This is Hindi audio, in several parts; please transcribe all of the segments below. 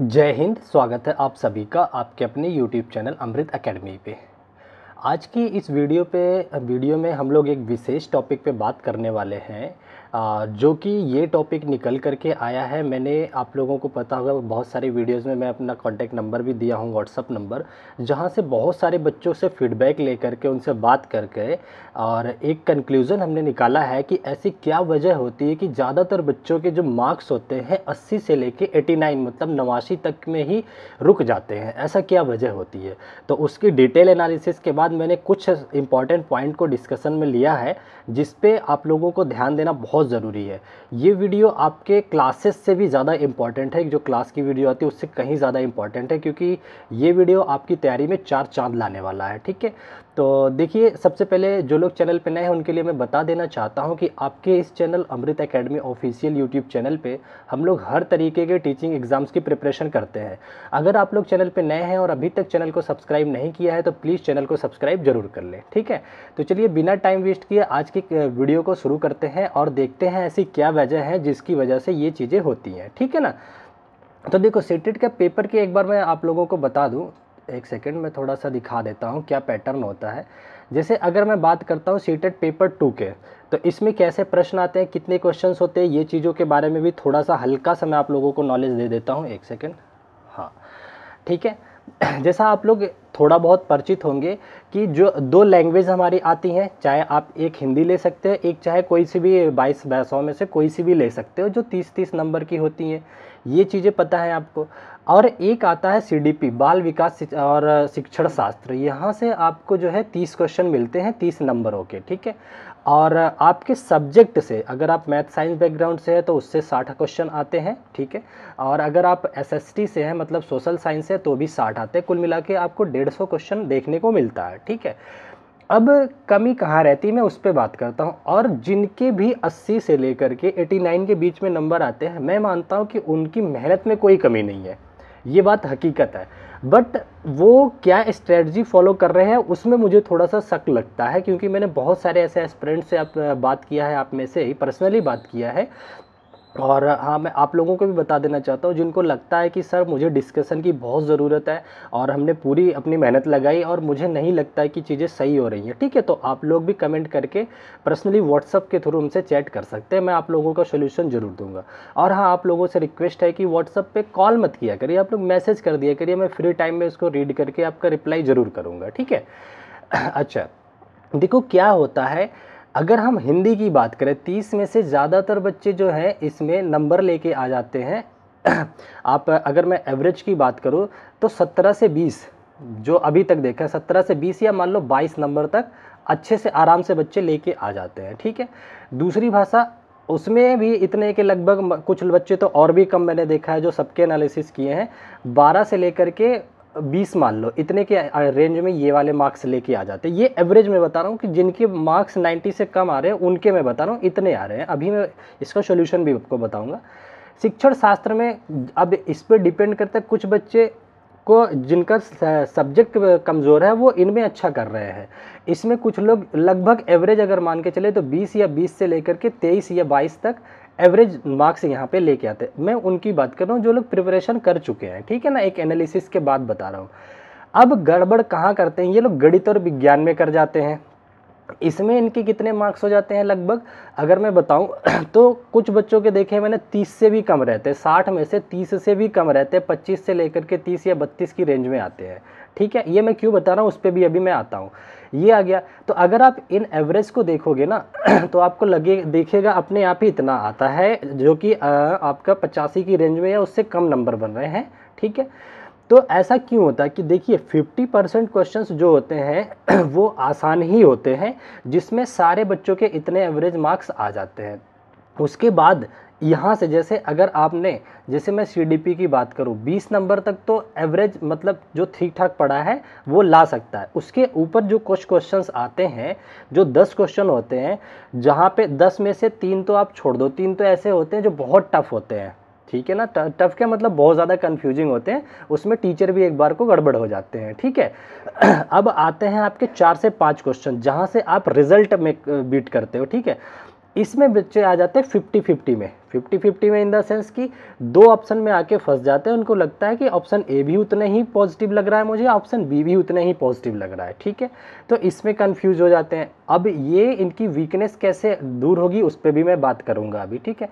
जय हिंद स्वागत है आप सभी का आपके अपने YouTube चैनल अमृत एकेडमी पे आज की इस वीडियो पे वीडियो में हम लोग एक विशेष टॉपिक पे बात करने वाले हैं जो कि ये टॉपिक निकल करके आया है मैंने आप लोगों को पता होगा बहुत सारी वीडियोस में मैं अपना कांटेक्ट नंबर भी दिया हूँ व्हाट्सअप नंबर जहाँ से बहुत सारे बच्चों से फीडबैक ले करके उनसे बात करके और एक कंक्लूज़न हमने निकाला है कि ऐसी क्या वजह होती है कि ज़्यादातर बच्चों के जो मार्क्स होते हैं अस्सी से लेके एटी नाइन मतलब नवासी तक में ही रुक जाते हैं ऐसा क्या वजह होती है तो उसकी डिटेल एनालिसिस के बाद मैंने कुछ इंपॉर्टेंट पॉइंट को डिस्कसन में लिया है जिसपे आप लोगों को ध्यान देना बहुत बहुत ज़रूरी है ये वीडियो आपके क्लासेस से भी ज़्यादा इंपॉर्टेंट है जो क्लास की वीडियो आती है उससे कहीं ज़्यादा इंपॉर्टेंट है क्योंकि ये वीडियो आपकी तैयारी में चार चांद लाने वाला है ठीक है तो देखिए सबसे पहले जो लोग चैनल पे नए हैं उनके लिए मैं बता देना चाहता हूँ कि आपके इस channel Amrit academy official YouTube channel पे हम लोग हर तरीके के टीचिंग एग्ज़ाम्स की प्रिपरेशन करते हैं अगर आप लोग चैनल पे नए हैं और अभी तक चैनल को सब्सक्राइब नहीं किया है तो प्लीज़ चैनल को सब्सक्राइब जरूर कर लें ठीक है तो चलिए बिना टाइम वेस्ट किए आज की वीडियो को शुरू करते हैं और देखते हैं ऐसी क्या वजह है जिसकी वजह से ये चीज़ें होती हैं ठीक है ना तो देखो सीटेट का पेपर की एक बार मैं आप लोगों को बता दूँ एक सेकेंड मैं थोड़ा सा दिखा देता हूँ क्या पैटर्न होता है जैसे अगर मैं बात करता हूँ सीटेड पेपर टू के तो इसमें कैसे प्रश्न आते हैं कितने क्वेश्चन होते हैं ये चीज़ों के बारे में भी थोड़ा सा हल्का सा मैं आप लोगों को नॉलेज दे देता हूँ एक सेकेंड हाँ ठीक है जैसा आप लोग थोड़ा बहुत परिचित होंगे कि जो दो लैंग्वेज हमारी आती हैं चाहे आप एक हिंदी ले सकते हो एक चाहे कोई सी भी बाईस भाषाओं में से कोई सी भी ले सकते हो जो तीस तीस नंबर की होती हैं ये चीज़ें पता है आपको और एक आता है सीडीपी बाल विकास और शिक्षण शास्त्र यहाँ से आपको जो है तीस क्वेश्चन मिलते हैं तीस नंबरों के ठीक है और आपके सब्जेक्ट से अगर आप मैथ साइंस बैकग्राउंड से है तो उससे साठ क्वेश्चन आते हैं ठीक है और अगर आप एसएसटी से हैं मतलब सोशल साइंस से तो भी साठ आते हैं कुल मिला के आपको डेढ़ सौ क्वेश्चन देखने को मिलता है ठीक है अब कमी कहाँ रहती है मैं उस पर बात करता हूँ और जिनके भी 80 से लेकर के 89 के बीच में नंबर आते हैं मैं मानता हूँ कि उनकी मेहनत में कोई कमी नहीं है ये बात हकीकत है बट वो क्या स्ट्रेटजी फॉलो कर रहे हैं उसमें मुझे थोड़ा सा शक लगता है क्योंकि मैंने बहुत सारे ऐसे एस्परेंट से आप बात किया है आप में से ही पर्सनली बात किया है और हाँ मैं आप लोगों को भी बता देना चाहता हूँ जिनको लगता है कि सर मुझे डिस्कशन की बहुत ज़रूरत है और हमने पूरी अपनी मेहनत लगाई और मुझे नहीं लगता है कि चीज़ें सही हो रही हैं ठीक है तो आप लोग भी कमेंट करके पर्सनली व्हाट्सअप के थ्रू उनसे चैट कर सकते हैं मैं आप लोगों का सोल्यूशन ज़रूर दूंगा और हाँ आप लोगों से रिक्वेस्ट है कि व्हाट्सअप पर कॉल मत किया करिए आप लोग मैसेज कर दिया करिए मैं फ्री टाइम में उसको रीड करके आपका रिप्लाई ज़रूर करूँगा ठीक है अच्छा देखो क्या होता है अगर हम हिंदी की बात करें तीस में से ज़्यादातर बच्चे जो हैं इसमें नंबर लेके आ जाते हैं आप अगर मैं एवरेज की बात करूँ तो सत्रह से बीस जो अभी तक देखा है सत्रह से बीस या मान लो बाईस नंबर तक अच्छे से आराम से बच्चे लेके आ जाते हैं ठीक है दूसरी भाषा उसमें भी इतने के लगभग कुछ बच्चे तो और भी कम मैंने देखा है जो सबके एनालिसिस किए हैं बारह से लेकर के बीस मान लो इतने के रेंज में ये वाले मार्क्स लेके आ जाते ये एवरेज में बता रहा हूँ कि जिनके मार्क्स नाइन्टी से कम आ रहे हैं उनके मैं बता रहा हूँ इतने आ रहे हैं अभी मैं इसका सोल्यूशन भी आपको बताऊँगा शिक्षण शास्त्र में अब इस पर डिपेंड करता है कुछ बच्चे को जिनका सब्जेक्ट कमज़ोर है वो इनमें अच्छा कर रहे हैं इसमें कुछ लोग लगभग एवरेज अगर मान के चले तो 20 या 20 से लेकर के 23 या 22 तक एवरेज मार्क्स यहाँ पे लेके आते हैं मैं उनकी बात कर रहा हूँ जो लोग प्रिपरेशन कर चुके हैं ठीक है ना एक एनालिसिस के बाद बता रहा हूँ अब गड़बड़ कहाँ करते हैं ये लोग गणित और विज्ञान में कर जाते हैं इसमें इनके कितने मार्क्स हो जाते हैं लगभग अगर मैं बताऊं तो कुछ बच्चों के देखे मैंने 30 से भी कम रहते हैं 60 में से 30 से भी कम रहते हैं 25 से लेकर के 30 या 32 की रेंज में आते हैं ठीक है ये मैं क्यों बता रहा हूँ उस पर भी अभी मैं आता हूँ ये आ गया तो अगर आप इन एवरेज को देखोगे ना तो आपको लगे देखेगा अपने आप ही इतना आता है जो कि आपका पचासी की रेंज में या उससे कम नंबर बन रहे हैं ठीक है तो ऐसा क्यों होता है कि देखिए 50 परसेंट क्वेश्चन जो होते हैं वो आसान ही होते हैं जिसमें सारे बच्चों के इतने एवरेज मार्क्स आ जाते हैं उसके बाद यहाँ से जैसे अगर आपने जैसे मैं सी की बात करूँ 20 नंबर तक तो एवरेज मतलब जो ठीक ठाक पढ़ा है वो ला सकता है उसके ऊपर जो कुछ क्वेश्चन आते हैं जो 10 क्वेश्चन होते हैं जहाँ पे 10 में से तीन तो आप छोड़ दो तीन तो ऐसे होते हैं जो बहुत टफ होते हैं ठीक है ना टफ क्या मतलब बहुत ज़्यादा कन्फ्यूजिंग होते हैं उसमें टीचर भी एक बार को गड़बड़ हो जाते हैं ठीक है अब आते हैं आपके चार से पाँच क्वेश्चन जहाँ से आप रिजल्ट में बीट करते हो ठीक है इसमें बच्चे आ जाते हैं फिफ्टी फिफ्टी में फिफ्टी फिफ्टी में इन द सेंस कि दो ऑप्शन में आके फंस जाते हैं उनको लगता है कि ऑप्शन ए भी उतना ही पॉजिटिव लग रहा है मुझे ऑप्शन बी भी उतना ही पॉजिटिव लग रहा है ठीक है तो इसमें कन्फ्यूज़ हो जाते हैं अब ये इनकी वीकनेस कैसे दूर होगी उस पर भी मैं बात करूँगा अभी ठीक है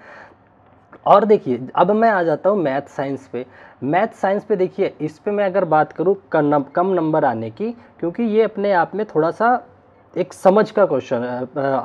और देखिए अब मैं आ जाता हूँ मैथ साइंस पे मैथ साइंस पे देखिए इस पर मैं अगर बात करूँ कम नंबर आने की क्योंकि ये अपने आप में थोड़ा सा एक समझ का क्वेश्चन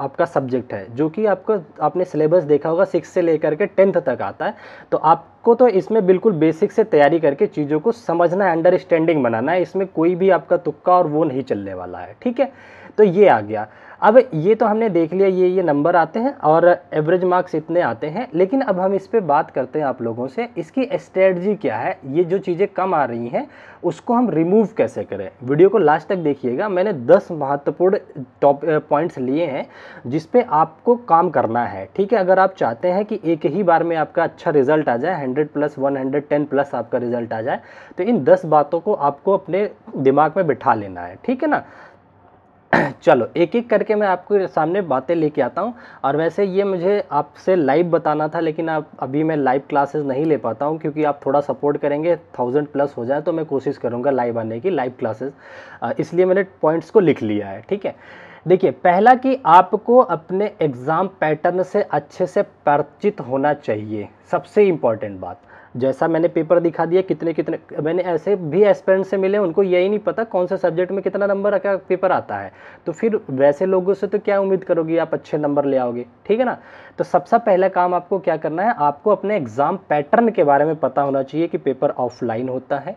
आपका सब्जेक्ट है जो कि आपको आपने सिलेबस देखा होगा सिक्स से लेकर के टेंथ तक आता है तो आपको तो इसमें बिल्कुल बेसिक से तैयारी करके चीज़ों को समझना है अंडरस्टैंडिंग बनाना है इसमें कोई भी आपका तुक्का और वो नहीं चलने वाला है ठीक है तो ये आ गया अब ये तो हमने देख लिया ये ये नंबर आते हैं और एवरेज मार्क्स इतने आते हैं लेकिन अब हम इस पर बात करते हैं आप लोगों से इसकी स्ट्रेटजी क्या है ये जो चीज़ें कम आ रही हैं उसको हम रिमूव कैसे करें वीडियो को लास्ट तक देखिएगा मैंने 10 महत्वपूर्ण टॉप पॉइंट्स लिए हैं जिस पे आपको काम करना है ठीक है अगर आप चाहते हैं कि एक ही बार में आपका अच्छा रिजल्ट आ जाए 100 प्लस 110 प्लस आपका रिजल्ट आ जाए तो इन 10 बातों को आपको अपने दिमाग में बिठा लेना है ठीक है ना चलो एक एक करके मैं आपके सामने बातें लेके आता हूँ और वैसे ये मुझे आपसे लाइव बताना था लेकिन आप अभी मैं लाइव क्लासेस नहीं ले पाता हूँ क्योंकि आप थोड़ा सपोर्ट करेंगे थाउजेंड प्लस हो जाए तो मैं कोशिश करूँगा लाइव आने की लाइव क्लासेस इसलिए मैंने पॉइंट्स को लिख लिया है ठीक है देखिए पहला कि आपको अपने एग्ज़ाम पैटर्न से अच्छे से परिचित होना चाहिए सबसे इम्पॉर्टेंट बात जैसा मैंने पेपर दिखा दिया कितने कितने मैंने ऐसे भी एस्पेरेंट से मिले उनको यही नहीं पता कौन से सब्जेक्ट में कितना नंबर का पेपर आता है तो फिर वैसे लोगों से तो क्या उम्मीद करोगे आप अच्छे नंबर ले आओगे ठीक है ना तो सबसे पहला काम आपको क्या करना है आपको अपने एग्ज़ाम पैटर्न के बारे में पता होना चाहिए कि पेपर ऑफलाइन होता है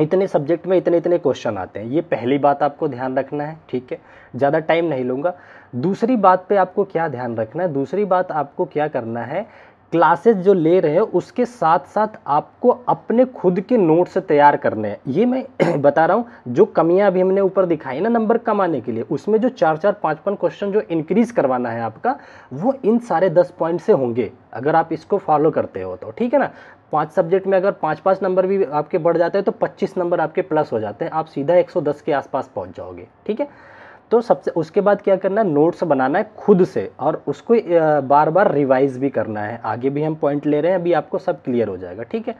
इतने सब्जेक्ट में इतने इतने क्वेश्चन आते हैं ये पहली बात आपको ध्यान रखना है ठीक है ज़्यादा टाइम नहीं लूँगा दूसरी बात पे आपको क्या ध्यान रखना है दूसरी बात आपको क्या करना है क्लासेस जो ले रहे हैं उसके साथ साथ आपको अपने खुद के नोट्स तैयार करने हैं ये मैं बता रहा हूँ जो कमियाँ अभी हमने ऊपर दिखाई ना नंबर कमाने के लिए उसमें जो चार चार पाँच पाँच क्वेश्चन जो इंक्रीज़ करवाना है आपका वो इन सारे दस पॉइंट से होंगे अगर आप इसको फॉलो करते हो तो ठीक है ना पांच सब्जेक्ट में अगर पाँच पाँच नंबर भी आपके बढ़ जाते हैं तो पच्चीस नंबर आपके प्लस हो जाते हैं आप सीधा एक सौ दस के आसपास पहुँच जाओगे ठीक है तो सबसे उसके बाद क्या करना है नोट्स बनाना है खुद से और उसको बार बार रिवाइज भी करना है आगे भी हम पॉइंट ले रहे हैं अभी आपको सब क्लियर हो जाएगा ठीक है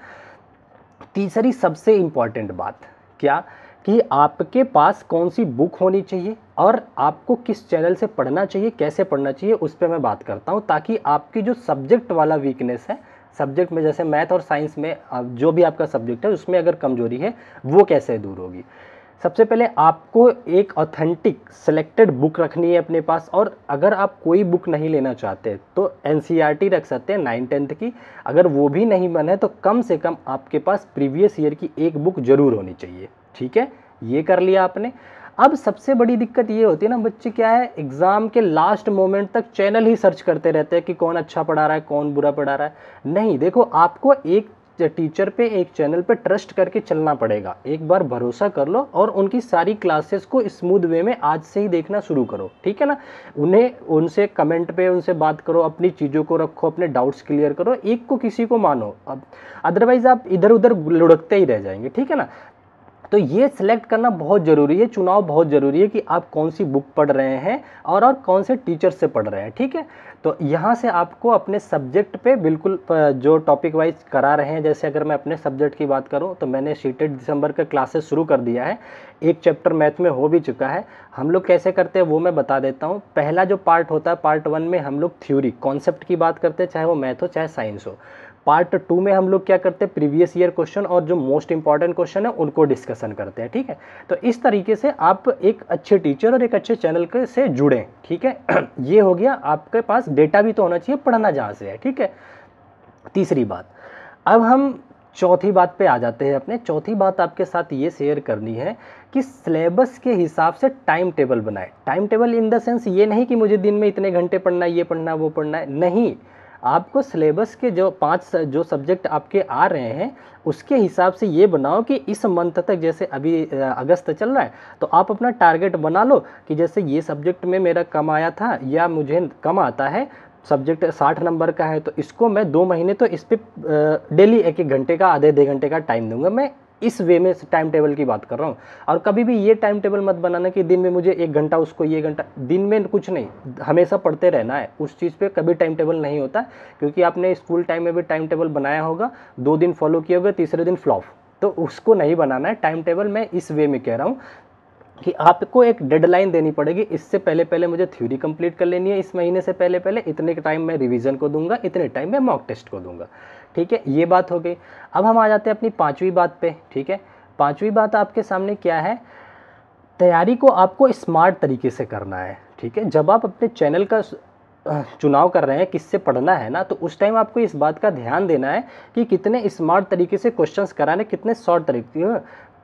तीसरी सबसे इम्पॉर्टेंट बात क्या कि आपके पास कौन सी बुक होनी चाहिए और आपको किस चैनल से पढ़ना चाहिए कैसे पढ़ना चाहिए उस पर मैं बात करता हूँ ताकि आपकी जो सब्जेक्ट वाला वीकनेस है सब्जेक्ट में जैसे मैथ और साइंस में जो भी आपका सब्जेक्ट है उसमें अगर कमजोरी है वो कैसे दूर होगी सबसे पहले आपको एक ऑथेंटिक सेलेक्टेड बुक रखनी है अपने पास और अगर आप कोई बुक नहीं लेना चाहते तो एन e रख सकते हैं नाइन टेंथ की अगर वो भी नहीं बने तो कम से कम आपके पास प्रीवियस ईयर की एक बुक ज़रूर होनी चाहिए ठीक है ये कर लिया आपने अब सबसे बड़ी दिक्कत ये होती है ना बच्चे क्या है एग्ज़ाम के लास्ट मोमेंट तक चैनल ही सर्च करते रहते हैं कि कौन अच्छा पढ़ा रहा है कौन बुरा पढ़ा रहा है नहीं देखो आपको एक टीचर पे एक चैनल पे ट्रस्ट करके चलना पड़ेगा एक बार भरोसा कर लो और उनकी सारी क्लासेस को स्मूथ वे में आज से ही देखना शुरू करो ठीक है ना उन्हें उनसे कमेंट पे उनसे बात करो अपनी चीज़ों को रखो अपने डाउट्स क्लियर करो एक को किसी को मानो अब अदरवाइज़ आप इधर उधर लुढ़कते ही रह जाएंगे ठीक है ना तो ये सिलेक्ट करना बहुत ज़रूरी है चुनाव बहुत ज़रूरी है कि आप कौन सी बुक पढ़ रहे हैं और और कौन से टीचर से पढ़ रहे हैं ठीक है तो यहाँ से आपको अपने सब्जेक्ट पे बिल्कुल जो टॉपिक वाइज करा रहे हैं जैसे अगर मैं अपने सब्जेक्ट की बात करूँ तो मैंने सीटेड दिसंबर का क्लासेस शुरू कर दिया है एक चैप्टर मैथ में हो भी चुका है हम लोग कैसे करते हैं वो मैं बता देता हूँ पहला जो पार्ट होता है पार्ट वन में हम लोग थ्योरी कॉन्सेप्ट की बात करते हैं चाहे वो मैथ हो चाहे साइंस हो पार्ट टू में हम लोग क्या करते हैं प्रीवियस ईयर क्वेश्चन और जो मोस्ट इंपॉर्टेंट क्वेश्चन है उनको डिस्कशन करते हैं ठीक है तो इस तरीके से आप एक अच्छे टीचर और एक अच्छे चैनल के से जुड़ें ठीक है ये हो गया आपके पास डेटा भी तो होना चाहिए पढ़ना जहाँ से है ठीक है तीसरी बात अब हम चौथी बात पे आ जाते हैं अपने चौथी बात आपके साथ ये शेयर करनी है कि सिलेबस के हिसाब से टाइम टेबल बनाए time table in the sense ये नहीं कि मुझे दिन में इतने घंटे पढ़ना है ये पढ़ना वो पढ़ना है नहीं आपको सिलेबस के जो पांच जो सब्जेक्ट आपके आ रहे हैं उसके हिसाब से ये बनाओ कि इस मंथ तक जैसे अभी अगस्त चल रहा है तो आप अपना टारगेट बना लो कि जैसे ये सब्जेक्ट में मेरा कम आया था या मुझे कम आता है सब्जेक्ट साठ नंबर का है तो इसको मैं दो महीने तो इस पर डेली एक एक घंटे का आधे आधे घंटे का टाइम दूंगा मैं इस वे में टाइम टेबल की बात कर रहा हूँ और कभी भी ये टाइम टेबल मत बनाना कि दिन में मुझे एक घंटा उसको ये घंटा दिन में कुछ नहीं हमेशा पढ़ते रहना है उस चीज़ पर कभी टाइम टेबल नहीं होता क्योंकि आपने स्कूल टाइम में भी टाइम टेबल बनाया होगा दो दिन फॉलो किया होगा तीसरे दिन फ्लॉप तो उसको नहीं बनाना है टाइम टेबल मैं इस वे में कह रहा हूँ कि आपको एक डेडलाइन देनी पड़ेगी इससे पहले पहले मुझे थ्योरी कंप्लीट कर लेनी है इस महीने से पहले पहले इतने टाइम मैं रिवीजन को दूंगा इतने टाइम मैं मॉक टेस्ट को दूंगा ठीक है ये बात हो गई अब हम आ जाते हैं अपनी पाँचवीं बात पे ठीक है पाँचवीं बात आपके सामने क्या है तैयारी को आपको स्मार्ट तरीके से करना है ठीक है जब आप अपने चैनल का चुनाव कर रहे हैं किससे पढ़ना है ना तो उस टाइम आपको इस बात का ध्यान देना है कि कितने स्मार्ट तरीके से क्वेश्चंस कराने कितने शॉर्ट तरीके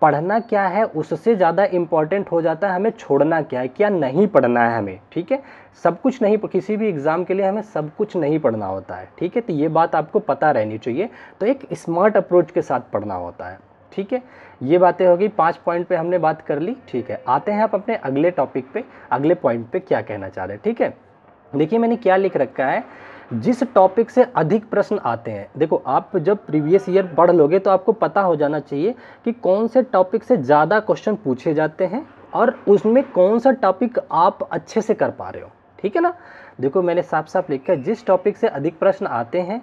पढ़ना क्या है उससे ज़्यादा इम्पॉर्टेंट हो जाता है हमें छोड़ना क्या है क्या नहीं पढ़ना है हमें ठीक है सब कुछ नहीं किसी भी एग्ज़ाम के लिए हमें सब कुछ नहीं पढ़ना होता है ठीक है तो ये बात आपको पता रहनी चाहिए तो एक स्मार्ट अप्रोच के साथ पढ़ना होता है ठीक है ये बातें हो गई पाँच पॉइंट पर हमने बात कर ली ठीक है आते हैं आप अपने अगले टॉपिक पर अगले पॉइंट पर क्या कहना चाह रहे हैं ठीक है देखिए मैंने क्या लिख रखा है जिस टॉपिक से अधिक प्रश्न आते हैं देखो आप जब प्रीवियस ईयर पढ़ लोगे तो आपको पता हो जाना चाहिए कि कौन से टॉपिक से ज़्यादा क्वेश्चन पूछे जाते हैं और उसमें कौन सा टॉपिक आप अच्छे से कर पा रहे हो ठीक है ना देखो मैंने साफ साफ लिखा है जिस टॉपिक से अधिक प्रश्न आते हैं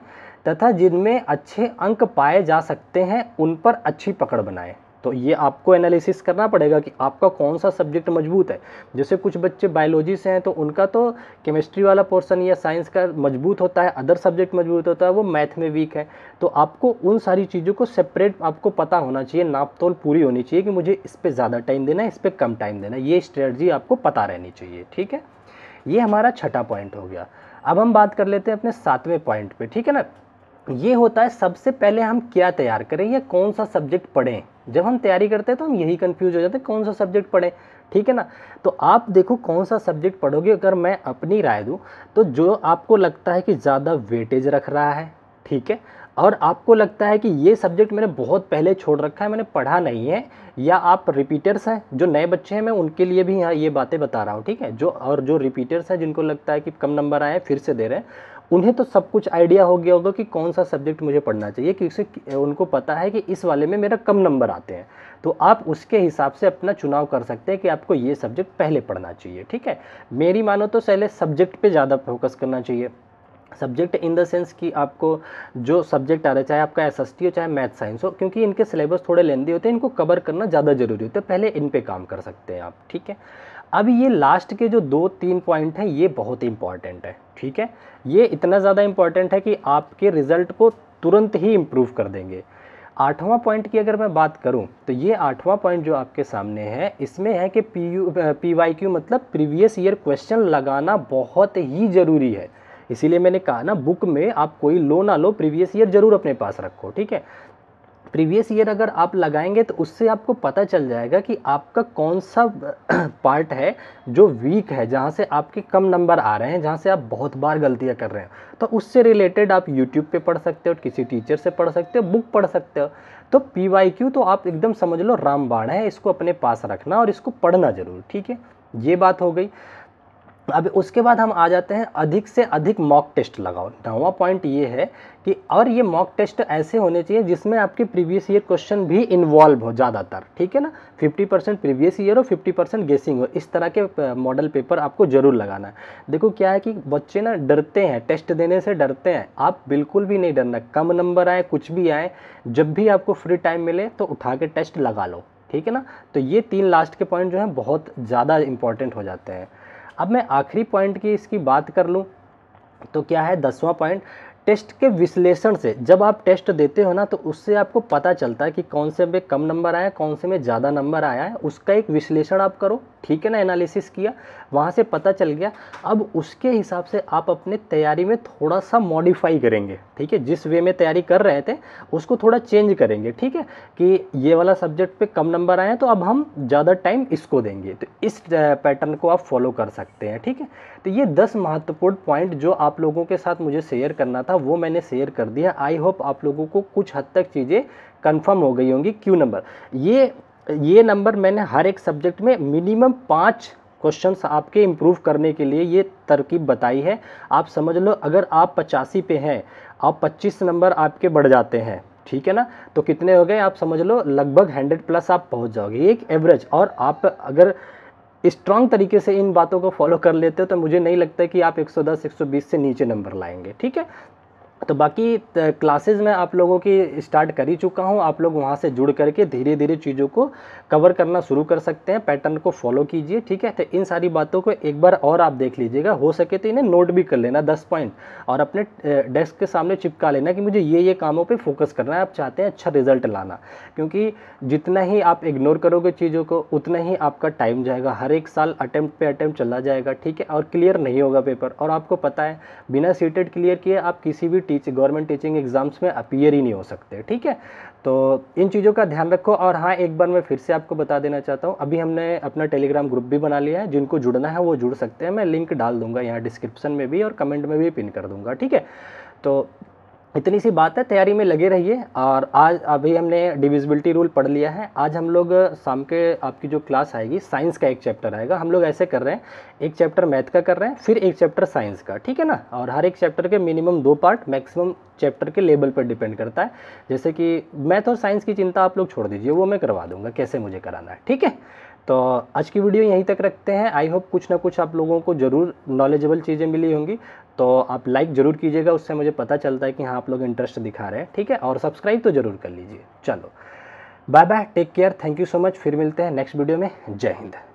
तथा जिनमें अच्छे अंक पाए जा सकते हैं उन पर अच्छी पकड़ बनाएं तो ये आपको एनालिसिस करना पड़ेगा कि आपका कौन सा सब्जेक्ट मजबूत है जैसे कुछ बच्चे बायोलॉजी से हैं तो उनका तो केमिस्ट्री वाला पोर्सन या साइंस का मजबूत होता है अदर सब्जेक्ट मजबूत होता है वो मैथ में वीक है तो आपको उन सारी चीज़ों को सेपरेट आपको पता होना चाहिए नापतोल पूरी होनी चाहिए कि मुझे इस पर ज़्यादा टाइम देना है इस पर कम टाइम देना है ये स्ट्रेटजी आपको पता रहनी चाहिए ठीक है ये हमारा छठा पॉइंट हो गया अब हम बात कर लेते हैं अपने सातवें पॉइंट पे ठीक है ना तो ये होता है सबसे पहले हम क्या तैयार करें या कौन सा सब्जेक्ट पढ़ें जब हम तैयारी करते हैं तो हम यही कंफ्यूज हो जाते हैं कौन सा सब्जेक्ट पढ़ें ठीक है ना तो आप देखो कौन सा सब्जेक्ट पढ़ोगे अगर मैं अपनी राय दूँ तो जो आपको लगता है कि ज़्यादा वेटेज रख रहा है ठीक है और आपको लगता है कि ये सब्जेक्ट मैंने बहुत पहले छोड़ रखा है मैंने पढ़ा नहीं है या आप रिपीटर्स हैं जो नए बच्चे हैं मैं उनके लिए भी यहाँ ये बातें बता रहा हूँ ठीक है जो और जो रिपीटर्स हैं जिनको लगता है कि कम नंबर आए फिर से दे रहे हैं उन्हें तो सब कुछ आइडिया हो गया होगा कि कौन सा सब्जेक्ट मुझे पढ़ना चाहिए क्योंकि उनको पता है कि इस वाले में मेरा कम नंबर आते हैं तो आप उसके हिसाब से अपना चुनाव कर सकते हैं कि आपको ये सब्जेक्ट पहले पढ़ना चाहिए ठीक है मेरी मानो तो पहले सब्जेक्ट पर ज़्यादा फोकस करना चाहिए सब्जेक्ट इन द सेंस कि आपको जो सब्जेक्ट आ रहा है चाहे आपका एस हो चाहे मैथ साइंस हो क्योंकि इनके सिलेबस थोड़े लेंदी होते हैं इनको कवर करना ज़्यादा ज़रूरी होता है पहले इन पर काम कर सकते हैं आप ठीक है अब ये लास्ट के जो दो तीन पॉइंट हैं ये बहुत इंपॉर्टेंट है ठीक है ये इतना ज़्यादा इंपॉर्टेंट है कि आपके रिज़ल्ट को तुरंत ही इम्प्रूव कर देंगे आठवां पॉइंट की अगर मैं बात करूं तो ये आठवां पॉइंट जो आपके सामने है इसमें है कि P U P Y Q मतलब प्रीवियस ईयर क्वेश्चन लगाना बहुत ही ज़रूरी है इसीलिए मैंने कहा ना बुक में आप कोई लो ना लो प्रीवियस ईयर ज़रूर अपने पास रखो ठीक है प्रीवियस ईयर अगर आप लगाएंगे तो उससे आपको पता चल जाएगा कि आपका कौन सा पार्ट है जो वीक है जहाँ से आपके कम नंबर आ रहे हैं जहाँ से आप बहुत बार गलतियाँ कर रहे हैं तो उससे रिलेटेड आप यूट्यूब पे पढ़ सकते हो किसी टीचर से पढ़ सकते हो बुक पढ़ सकते हो तो पी वाई क्यू तो आप एकदम समझ लो रामबाण है इसको अपने पास रखना और इसको पढ़ना ज़रूर ठीक है ये बात हो गई अब उसके बाद हम आ जाते हैं अधिक से अधिक मॉक टेस्ट लगाओ नवा पॉइंट ये है कि और ये मॉक टेस्ट ऐसे होने चाहिए जिसमें आपके प्रीवियस ईयर क्वेश्चन भी इन्वॉल्व हो ज़्यादातर ठीक है ना 50 परसेंट प्रीवियस ईयर हो 50 परसेंट गेसिंग हो इस तरह के मॉडल पेपर आपको ज़रूर लगाना है देखो क्या है कि बच्चे ना डरते हैं टेस्ट देने से डरते हैं आप बिल्कुल भी नहीं डरना कम नंबर आए कुछ भी आए जब भी आपको फ्री टाइम मिले तो उठा के टेस्ट लगा लो ठीक है ना तो ये तीन लास्ट के पॉइंट जो हैं बहुत ज़्यादा इंपॉर्टेंट हो जाते हैं अब मैं आखिरी पॉइंट की इसकी बात कर लूँ तो क्या है दसवां पॉइंट टेस्ट के विश्लेषण से जब आप टेस्ट देते हो ना तो उससे आपको पता चलता है कि कौन से में कम नंबर आया कौन से में ज़्यादा नंबर आया है उसका एक विश्लेषण आप करो ठीक है ना एनालिसिस किया वहाँ से पता चल गया अब उसके हिसाब से आप अपने तैयारी में थोड़ा सा मॉडिफाई करेंगे ठीक है जिस वे में तैयारी कर रहे थे उसको थोड़ा चेंज करेंगे ठीक है कि ये वाला सब्जेक्ट पे कम नंबर आए हैं तो अब हम ज़्यादा टाइम इसको देंगे तो इस पैटर्न को आप फॉलो कर सकते हैं ठीक है तो ये दस महत्वपूर्ण पॉइंट जो आप लोगों के साथ मुझे शेयर करना था वो मैंने शेयर कर दिया आई होप आप लोगों को कुछ हद तक चीज़ें कन्फर्म हो गई होंगी क्यू नंबर ये ये नंबर मैंने हर एक सब्जेक्ट में मिनिमम पाँच क्वेश्चंस आपके इम्प्रूव करने के लिए ये तरकीब बताई है आप समझ लो अगर आप पचासी पे हैं आप पच्चीस नंबर आपके बढ़ जाते हैं ठीक है ना तो कितने हो गए आप समझ लो लगभग हंड्रेड प्लस आप पहुंच जाओगे एक एवरेज और आप अगर स्ट्रांग तरीके से इन बातों को फॉलो कर लेते हो तो मुझे नहीं लगता कि आप 110 120 से नीचे नंबर लाएंगे ठीक है तो बाकी क्लासेस में आप लोगों की स्टार्ट कर ही चुका हूँ आप लोग वहाँ से जुड़ करके धीरे धीरे चीज़ों को कवर करना शुरू कर सकते हैं पैटर्न को फॉलो कीजिए ठीक है तो इन सारी बातों को एक बार और आप देख लीजिएगा हो सके तो इन्हें नोट भी कर लेना दस पॉइंट और अपने डेस्क के सामने चिपका लेना कि मुझे ये ये कामों पर फोकस करना है आप चाहते हैं अच्छा रिजल्ट लाना क्योंकि जितना ही आप इग्नोर करोगे चीज़ों को उतना ही आपका टाइम जाएगा हर एक साल अटैम्प्ट पे अटैम्प्ट चला जाएगा ठीक है और क्लियर नहीं होगा पेपर और आपको पता है बिना सीटेड क्लियर किए आप किसी भी टीच गवर्नमेंट टीचिंग एग्ज़ाम्स में अपीयर ही नहीं हो सकते ठीक है तो इन चीज़ों का ध्यान रखो और हाँ एक बार मैं फिर से आपको बता देना चाहता हूँ अभी हमने अपना टेलीग्राम ग्रुप भी बना लिया है जिनको जुड़ना है वो जुड़ सकते हैं मैं लिंक डाल दूंगा यहाँ डिस्क्रिप्शन में भी और कमेंट में भी पिन कर दूंगा ठीक है तो इतनी सी बात है तैयारी में लगे रहिए और आज अभी हमने डिविजिबिलिटी रूल पढ़ लिया है आज हम लोग शाम के आपकी जो क्लास आएगी साइंस का एक चैप्टर आएगा हम लोग ऐसे कर रहे हैं एक चैप्टर मैथ का कर रहे हैं फिर एक चैप्टर साइंस का ठीक है ना और हर एक चैप्टर के मिनिमम दो पार्ट मैक्सिमम चैप्टर के लेवल पर डिपेंड करता है जैसे कि मैथ और साइंस की चिंता आप लोग छोड़ दीजिए वो मैं करवा दूंगा कैसे मुझे कराना है ठीक है तो आज की वीडियो यहीं तक रखते हैं आई होप कुछ ना कुछ आप लोगों को ज़रूर नॉलेजेबल चीज़ें मिली होंगी तो आप लाइक ज़रूर कीजिएगा उससे मुझे पता चलता है कि हाँ आप लोग इंटरेस्ट दिखा रहे हैं ठीक है और सब्सक्राइब तो ज़रूर कर लीजिए चलो bye bye take care thank you so much फिर मिलते हैं नेक्स्ट वीडियो में जय हिंद